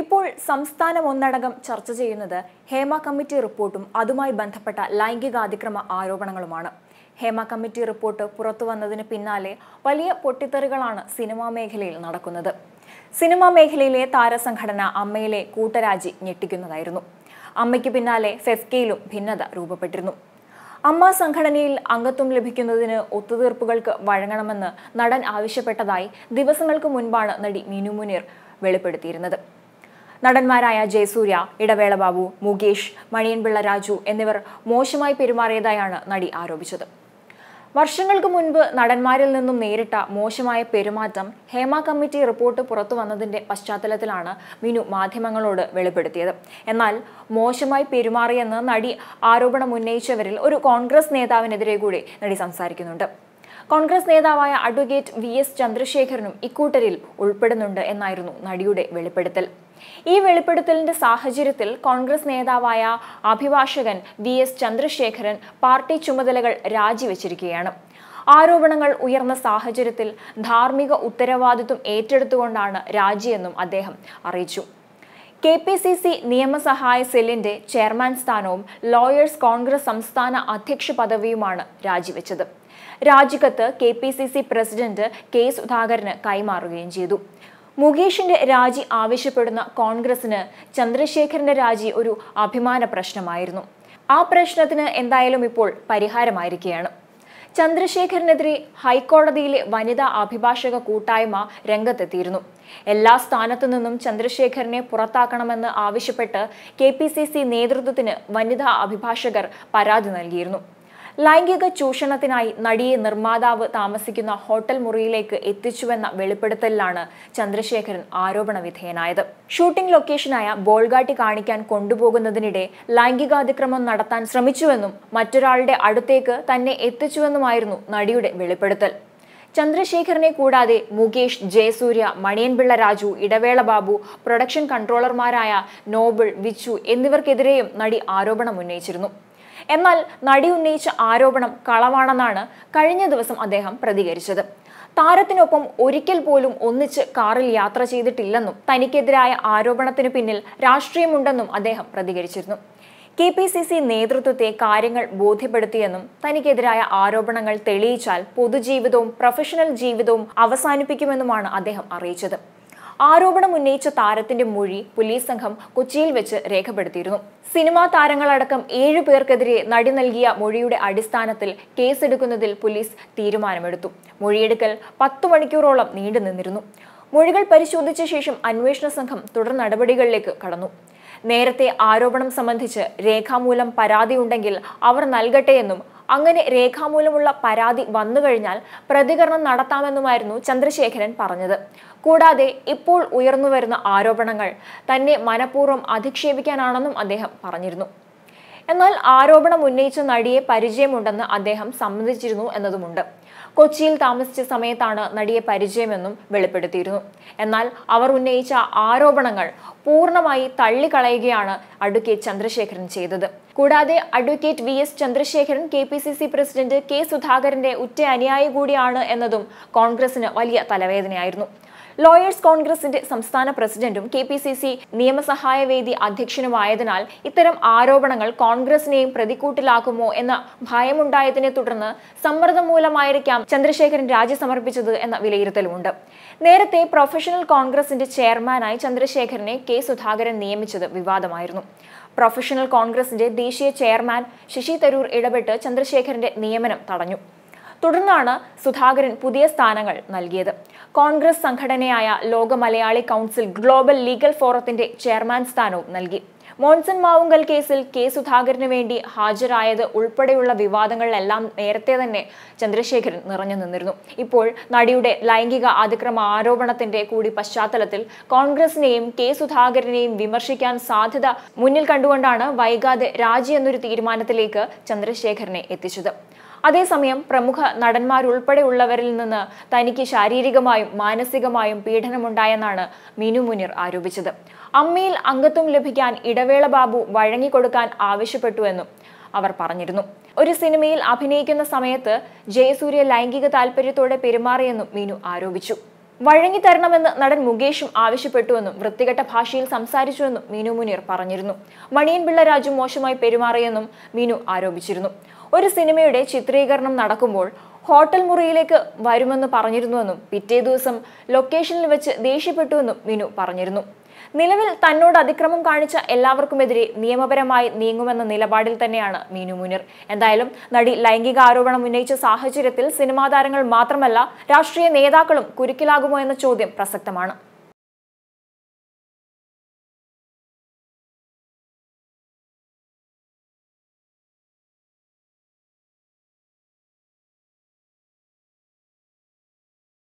ഇപ്പോൾ സംസ്ഥാനം ഒന്നടങ്കം ചർച്ച ചെയ്യുന്നത് ഹേമ കമ്മിറ്റി റിപ്പോർട്ടും അതുമായി ബന്ധപ്പെട്ട ലൈംഗികാതിക്രമ ആരോപണങ്ങളുമാണ് ഹേമ കമ്മിറ്റി റിപ്പോർട്ട് പുറത്തു വന്നതിന് പിന്നാലെ വലിയ പൊട്ടിത്തെറികളാണ് സിനിമാ മേഖലയിൽ നടക്കുന്നത് സിനിമാ മേഖലയിലെ താരസംഘടന അമ്മയിലെ കൂട്ടരാജി ഞെട്ടിക്കുന്നതായിരുന്നു അമ്മയ്ക്ക് പിന്നാലെ ഫെഫ്കയിലും ഭിന്നത രൂപപ്പെട്ടിരുന്നു അമ്മ സംഘടനയിൽ അംഗത്വം ലഭിക്കുന്നതിന് ഒത്തുതീർപ്പുകൾക്ക് വഴങ്ങണമെന്ന് നടൻ ആവശ്യപ്പെട്ടതായി ദിവസങ്ങൾക്ക് മുൻപാണ് നടി മിനുമുനീർ മുനീർ വെളിപ്പെടുത്തിയിരുന്നത് നടന്മാരായ ജയസൂര്യ ഇടവേള ബാബു മുകേഷ് മണിയൻപിള്ള രാജു എന്നിവർ മോശമായി പെരുമാറിയതായാണ് നടി ആരോപിച്ചത് വർഷങ്ങൾക്ക് മുൻപ് നടന്മാരിൽ നിന്നും നേരിട്ട മോശമായ പെരുമാറ്റം ഹേമ കമ്മിറ്റി റിപ്പോർട്ട് പുറത്തു വന്നതിന്റെ പശ്ചാത്തലത്തിലാണ് മിനു മാധ്യമങ്ങളോട് വെളിപ്പെടുത്തിയത് എന്നാൽ മോശമായി പെരുമാറിയെന്ന് നടി ആരോപണം ഉന്നയിച്ചവരിൽ ഒരു കോൺഗ്രസ് നേതാവിനെതിരെ കൂടി നടി സംസാരിക്കുന്നുണ്ട് കോൺഗ്രസ് നേതാവായ അഡ്വക്കേറ്റ് വി എസ് ചന്ദ്രശേഖരനും ഇക്കൂട്ടരിൽ ഉൾപ്പെടുന്നുണ്ട് എന്നായിരുന്നു നടിയുടെ വെളിപ്പെടുത്തൽ ഈ വെളിപ്പെടുത്തലിന്റെ സാഹചര്യത്തിൽ കോൺഗ്രസ് നേതാവായ അഭിഭാഷകൻ വി എസ് ചന്ദ്രശേഖരൻ പാർട്ടി ചുമതലകൾ രാജിവെച്ചിരിക്കുകയാണ് ആരോപണങ്ങൾ ഉയർന്ന സാഹചര്യത്തിൽ ധാർമ്മിക ഉത്തരവാദിത്വം ഏറ്റെടുത്തുകൊണ്ടാണ് രാജിയെന്നും അദ്ദേഹം അറിയിച്ചു കെ പി സി സി നിയമസഹായ സെല്ലിന്റെ ചെയർമാൻ സ്ഥാനവും ലോയേഴ്സ് കോൺഗ്രസ് സംസ്ഥാന അധ്യക്ഷ പദവിയുമാണ് രാജിവെച്ചത് രാജിക്കത്ത് K P C C president K സുധാകരന് കൈമാറുകയും ചെയ്തു മുകേഷിന്റെ രാജി ആവശ്യപ്പെടുന്ന കോൺഗ്രസിന് ചന്ദ്രശേഖരന്റെ രാജി ഒരു അഭിമാന പ്രശ്നമായിരുന്നു ആ പ്രശ്നത്തിന് എന്തായാലും ഇപ്പോൾ പരിഹാരമായിരിക്കുകയാണ് ചന്ദ്രശേഖരനെതിരെ ഹൈക്കോടതിയിലെ വനിതാ അഭിഭാഷക കൂട്ടായ്മ രംഗത്തെത്തിയിരുന്നു എല്ലാ സ്ഥാനത്തു നിന്നും ചന്ദ്രശേഖരനെ പുറത്താക്കണമെന്ന് ആവശ്യപ്പെട്ട് കെ നേതൃത്വത്തിന് വനിതാ അഭിഭാഷകർ പരാതി നൽകിയിരുന്നു ലൈംഗിക ചൂഷണത്തിനായി നടിയെ നിർമ്മാതാവ് താമസിക്കുന്ന ഹോട്ടൽ മുറിയിലേക്ക് എത്തിച്ചുവെന്ന വെളിപ്പെടുത്തലിലാണ് ചന്ദ്രശേഖരൻ ആരോപണ വിധേയനായത് ഷൂട്ടിംഗ് ലൊക്കേഷനായ ബോൾഗാട്ടി കാണിക്കാൻ കൊണ്ടുപോകുന്നതിനിടെ ലൈംഗികാതിക്രമം നടത്താൻ ശ്രമിച്ചുവെന്നും മറ്റൊരാളുടെ അടുത്തേക്ക് തന്നെ എത്തിച്ചുവെന്നുമായിരുന്നു നടിയുടെ വെളിപ്പെടുത്തൽ ചന്ദ്രശേഖരനെ കൂടാതെ മുകേഷ് ജയസൂര്യ മണിയൻപിള്ള രാജു ഇടവേള ബാബു പ്രൊഡക്ഷൻ കൺട്രോളർമാരായ നോബിൾ വിച്ചു എന്നിവർക്കെതിരെയും നടി ആരോപണം ഉന്നയിച്ചിരുന്നു എന്നാൽ നടി ഉന്നയിച്ച ആരോപണം കളവാണെന്നാണ് കഴിഞ്ഞ ദിവസം അദ്ദേഹം പ്രതികരിച്ചത് താരത്തിനൊപ്പം ഒരിക്കൽ പോലും ഒന്നിച്ച് കാറിൽ യാത്ര ചെയ്തിട്ടില്ലെന്നും തനിക്കെതിരായ ആരോപണത്തിനു പിന്നിൽ രാഷ്ട്രീയമുണ്ടെന്നും അദ്ദേഹം പ്രതികരിച്ചിരുന്നു കെ പി സി സി നേതൃത്വത്തെ കാര്യങ്ങൾ ബോധ്യപ്പെടുത്തിയെന്നും തനിക്കെതിരായ ആരോപണങ്ങൾ തെളിയിച്ചാൽ പൊതുജീവിതവും പ്രൊഫഷണൽ ജീവിതവും അവസാനിപ്പിക്കുമെന്നുമാണ് അദ്ദേഹം അറിയിച്ചത് ആരോപണം ഉന്നയിച്ച താരത്തിന്റെ മൊഴി പോലീസ് സംഘം കൊച്ചിയിൽ വെച്ച് രേഖപ്പെടുത്തിയിരുന്നു സിനിമാ താരങ്ങളടക്കം ഏഴു പേർക്കെതിരെ നടി നൽകിയ മൊഴിയുടെ അടിസ്ഥാനത്തിൽ കേസെടുക്കുന്നതിൽ പോലീസ് തീരുമാനമെടുത്തു മൊഴിയെടുക്കൽ പത്തു മണിക്കൂറോളം നീണ്ടു നിന്നിരുന്നു മൊഴികൾ പരിശോധിച്ച ശേഷം അന്വേഷണ സംഘം തുടർ നടപടികളിലേക്ക് കടന്നു നേരത്തെ ആരോപണം സംബന്ധിച്ച് രേഖാമൂലം പരാതിയുണ്ടെങ്കിൽ അവർ നൽകട്ടെയെന്നും അങ്ങനെ രേഖാമൂലമുള്ള പരാതി വന്നു കഴിഞ്ഞാൽ പ്രതികരണം നടത്താമെന്നുമായിരുന്നു ചന്ദ്രശേഖരൻ പറഞ്ഞത് കൂടാതെ ഇപ്പോൾ ഉയർന്നുവരുന്ന ആരോപണങ്ങൾ തന്നെ മനഃപൂർവ്വം അധിക്ഷേപിക്കാനാണെന്നും അദ്ദേഹം പറഞ്ഞിരുന്നു എന്നാൽ ആരോപണം ഉന്നയിച്ച നടിയെ പരിചയമുണ്ടെന്ന് അദ്ദേഹം സമ്മതിച്ചിരുന്നു എന്നതുമുണ്ട് കൊച്ചിയിൽ താമസിച്ച സമയത്താണ് നടിയെ പരിചയമെന്നും വെളിപ്പെടുത്തിയിരുന്നു എന്നാൽ അവർ ഉന്നയിച്ച ആരോപണങ്ങൾ പൂർണ്ണമായി തള്ളിക്കളയുകയാണ് അഡ്വക്കേറ്റ് ചന്ദ്രശേഖരൻ ചെയ്തത് കൂടാതെ advocate V S Chandrasekharan K P C C president K സുധാകരന്റെ ഉറ്റ അനുയായി കൂടിയാണ് എന്നതും കോൺഗ്രസിന് വലിയ തലവേദനയായിരുന്നു ലോയേഴ്സ് കോൺഗ്രസിന്റെ സംസ്ഥാന പ്രസിഡന്റും കെ പി സി സി നിയമസഹായ വേദി അധ്യക്ഷനുമായതിനാൽ ഇത്തരം ആരോപണങ്ങൾ കോൺഗ്രസിനെയും പ്രതിക്കൂട്ടിലാക്കുമോ എന്ന ഭയമുണ്ടായതിനെ തുടർന്ന് സമ്മർദ്ദം മൂലമായിരിക്കാം ചന്ദ്രശേഖരൻ രാജി സമർപ്പിച്ചത് എന്ന വിലയിരുത്തലുമുണ്ട് നേരത്തെ പ്രൊഫഷണൽ കോൺഗ്രസിന്റെ ചെയർമാനായി ചന്ദ്രശേഖരനെ കെ സുധാകരൻ നിയമിച്ചത് വിവാദമായിരുന്നു പ്രൊഫഷണൽ കോൺഗ്രസിന്റെ ദേശീയ ചെയർമാൻ ശശി തരൂർ ഇടപെട്ട് ചന്ദ്രശേഖരന്റെ നിയമനം തടഞ്ഞു തുടർന്നാണ് സുധാകരൻ പുതിയ സ്ഥാനങ്ങൾ നൽകിയത് കോൺഗ്രസ് സംഘടനയായ Loka Malayali council global legal ഫോറത്തിന്റെ ചെയർമാൻ സ്ഥാനവും നൽകി മോൺസൺ മാവുങ്കൽ കേസിൽ കെ സുധാകരന് വേണ്ടി ഹാജരായത് ഉൾപ്പെടെയുള്ള വിവാദങ്ങളിലെല്ലാം നേരത്തെ തന്നെ ചന്ദ്രശേഖരൻ നിറഞ്ഞു നിന്നിരുന്നു ഇപ്പോൾ നടിയുടെ ലൈംഗിക അതിക്രമ ആരോപണത്തിന്റെ കൂടി പശ്ചാത്തലത്തിൽ കോൺഗ്രസിനെയും കെ സുധാകരനെയും വിമർശിക്കാൻ സാധ്യത മുന്നിൽ കണ്ടുകൊണ്ടാണ് വൈകാതെ രാജി എന്നൊരു തീരുമാനത്തിലേക്ക് ചന്ദ്രശേഖരനെ എത്തിച്ചത് അതേസമയം പ്രമുഖ നടന്മാരുൾപ്പെടെയുള്ളവരിൽ നിന്ന് തനിക്ക് ശാരീരികമായും മാനസികമായും പീഡനമുണ്ടായെന്നാണ് മിനു മുനിർ ആരോപിച്ചത് അമ്മയിൽ അംഗത്വം ലഭിക്കാൻ ഇടവേള ബാബു വഴങ്ങിക്കൊടുക്കാൻ ആവശ്യപ്പെട്ടുവെന്നും അവർ പറഞ്ഞിരുന്നു ഒരു സിനിമയിൽ അഭിനയിക്കുന്ന സമയത്ത് ജയസൂര്യ ലൈംഗിക താൽപര്യത്തോടെ പെരുമാറിയെന്നും മീനു ആരോപിച്ചു വഴങ്ങി തരണമെന്ന് നടൻ മുകേഷും ആവശ്യപ്പെട്ടുവെന്നും വൃത്തികെട്ട ഭാഷയിൽ സംസാരിച്ചുവെന്നും മീനു മുനീർ പറഞ്ഞിരുന്നു മണിയൻ പിള്ള രാജു മോശമായി പെരുമാറിയെന്നും മീനു ആരോപിച്ചിരുന്നു ഒരു സിനിമയുടെ ചിത്രീകരണം നടക്കുമ്പോൾ ഹോട്ടൽ മുറിയിലേക്ക് വരുമെന്ന് പറഞ്ഞിരുന്നുവെന്നും പിറ്റേ ദിവസം ലൊക്കേഷനിൽ വെച്ച് ദേഷ്യപ്പെട്ടുവെന്നും മീനു പറഞ്ഞിരുന്നു നിലവിൽ തന്നോട് അതിക്രമം കാണിച്ച എല്ലാവർക്കുമെതിരെ നിയമപരമായി നീങ്ങുമെന്ന നിലപാടിൽ തന്നെയാണ് മീനു മുനിർ എന്തായാലും നടി ലൈംഗിക ആരോപണം ഉന്നയിച്ച സാഹചര്യത്തിൽ സിനിമാ താരങ്ങൾ മാത്രമല്ല രാഷ്ട്രീയ നേതാക്കളും കുരുക്കിലാകുമോ എന്ന ചോദ്യം പ്രസക്തമാണ്